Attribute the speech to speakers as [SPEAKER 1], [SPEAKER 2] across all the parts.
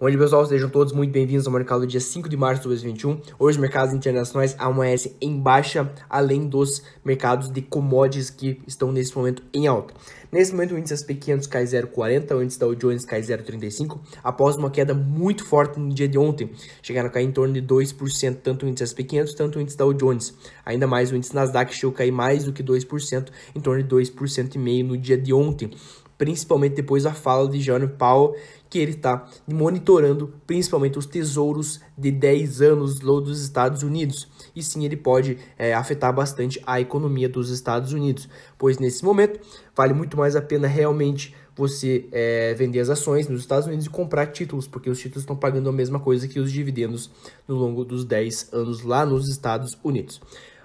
[SPEAKER 1] Olá pessoal, sejam todos muito bem-vindos ao mercado do dia 5 de março de 2021. Hoje, mercados internacionais s em baixa, além dos mercados de commodities que estão nesse momento em alta. Nesse momento, o índice SP 500 cai 0,40, o índice Dow Jones cai 0,35, após uma queda muito forte no dia de ontem. Chegaram a cair em torno de 2%, tanto o índice SP 500, tanto o índice Dow Jones. Ainda mais, o índice Nasdaq chegou a cair mais do que 2%, em torno de 2,5% no dia de ontem principalmente depois da fala de Jânio Powell, que ele está monitorando principalmente os tesouros de 10 anos dos Estados Unidos. E sim, ele pode é, afetar bastante a economia dos Estados Unidos, pois nesse momento vale muito mais a pena realmente você é, vender as ações nos Estados Unidos e comprar títulos, porque os títulos estão pagando a mesma coisa que os dividendos no longo dos 10 anos lá nos Estados Unidos.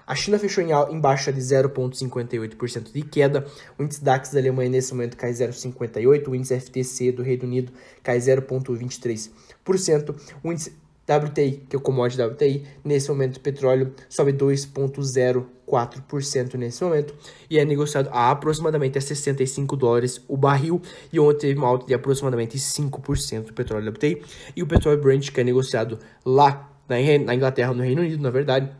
[SPEAKER 1] A China fechou em, em baixa de 0,58% de queda. O índice DAX da Alemanha nesse momento cai 0,58%. O índice FTC do Reino Unido cai 0,23%. O índice WTI, que é o commodity WTI, nesse momento o petróleo sobe 2,04% nesse momento e é negociado a aproximadamente a 65 dólares o barril e ontem teve uma alta de aproximadamente 5% do petróleo WTI e o petróleo Brent que é negociado lá na Inglaterra, no Reino Unido, na verdade,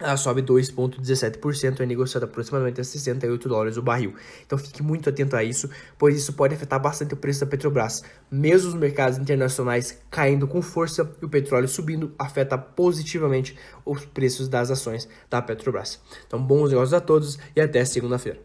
[SPEAKER 1] ela sobe 2,17% e é negociada aproximadamente a 68 dólares o barril. Então fique muito atento a isso, pois isso pode afetar bastante o preço da Petrobras. Mesmo os mercados internacionais caindo com força e o petróleo subindo, afeta positivamente os preços das ações da Petrobras. Então bons negócios a todos e até segunda-feira.